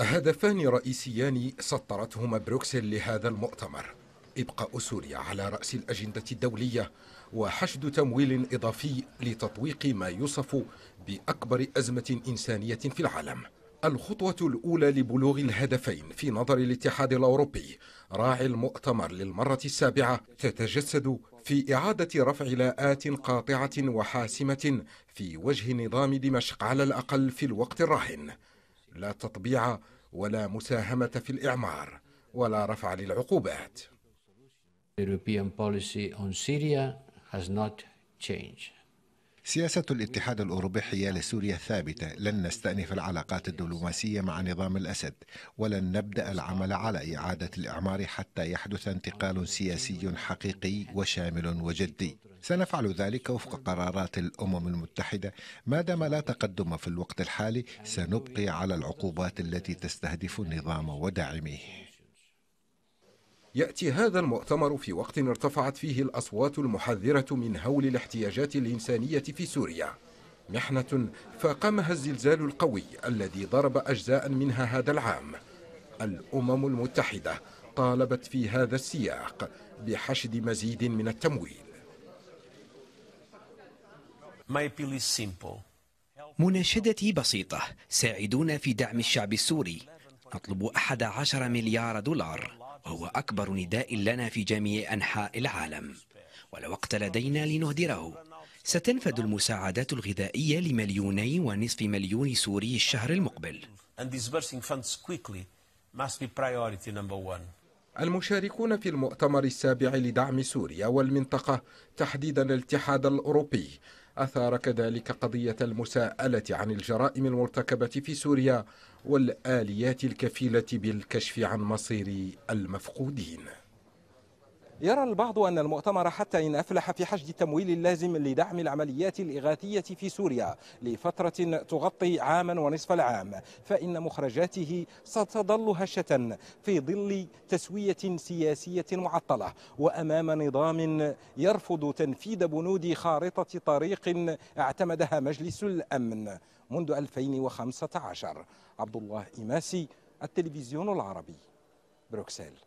هدفان رئيسيان سطرتهما بروكسل لهذا المؤتمر إبقاء سوريا على رأس الأجندة الدولية وحشد تمويل إضافي لتطويق ما يوصف بأكبر أزمة إنسانية في العالم الخطوة الأولى لبلوغ الهدفين في نظر الاتحاد الأوروبي راعي المؤتمر للمرة السابعة تتجسد في إعادة رفع لاءات قاطعة وحاسمة في وجه نظام دمشق على الأقل في الوقت الراهن لا تطبيع ولا مساهمة في الإعمار ولا رفع للعقوبات. European policy on Syria has not changed. سياسة الاتحاد الأوروبي حيال سوريا ثابتة لن نستأنف العلاقات الدبلوماسية مع نظام الأسد ولن نبدأ العمل على إعادة الإعمار حتى يحدث انتقال سياسي حقيقي وشامل وجدي سنفعل ذلك وفق قرارات الأمم المتحدة ما دام لا تقدم في الوقت الحالي سنبقي على العقوبات التي تستهدف النظام وداعميه يأتي هذا المؤتمر في وقت ارتفعت فيه الأصوات المحذرة من هول الاحتياجات الإنسانية في سوريا محنة فاقمها الزلزال القوي الذي ضرب أجزاء منها هذا العام الأمم المتحدة طالبت في هذا السياق بحشد مزيد من التمويل مناشدتي بسيطة ساعدونا في دعم الشعب السوري نطلب أحد عشر مليار دولار وهو أكبر نداء لنا في جميع أنحاء العالم ولا وقت لدينا لنهدره ستنفد المساعدات الغذائية لمليوني ونصف مليون سوري الشهر المقبل المشاركون في المؤتمر السابع لدعم سوريا والمنطقة تحديدا الاتحاد الأوروبي أثار كذلك قضية المساءلة عن الجرائم المرتكبة في سوريا والآليات الكفيلة بالكشف عن مصير المفقودين يرى البعض أن المؤتمر حتى إن أفلح في حشد التمويل اللازم لدعم العمليات الإغاثية في سوريا لفترة تغطي عاما ونصف العام فإن مخرجاته ستظل هشة في ظل تسوية سياسية معطلة وأمام نظام يرفض تنفيذ بنود خارطة طريق اعتمدها مجلس الأمن منذ 2015 عبد الله إماسي التلفزيون العربي بروكسل